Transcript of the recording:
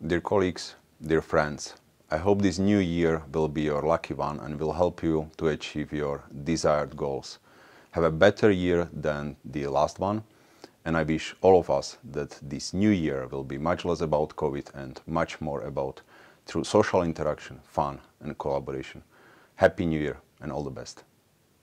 Dear colleagues, dear friends, I hope this new year will be your lucky one and will help you to achieve your desired goals. Have a better year than the last one, and I wish all of us that this new year will be much less about COVID and much more about through social interaction, fun and collaboration. Happy New Year and all the best.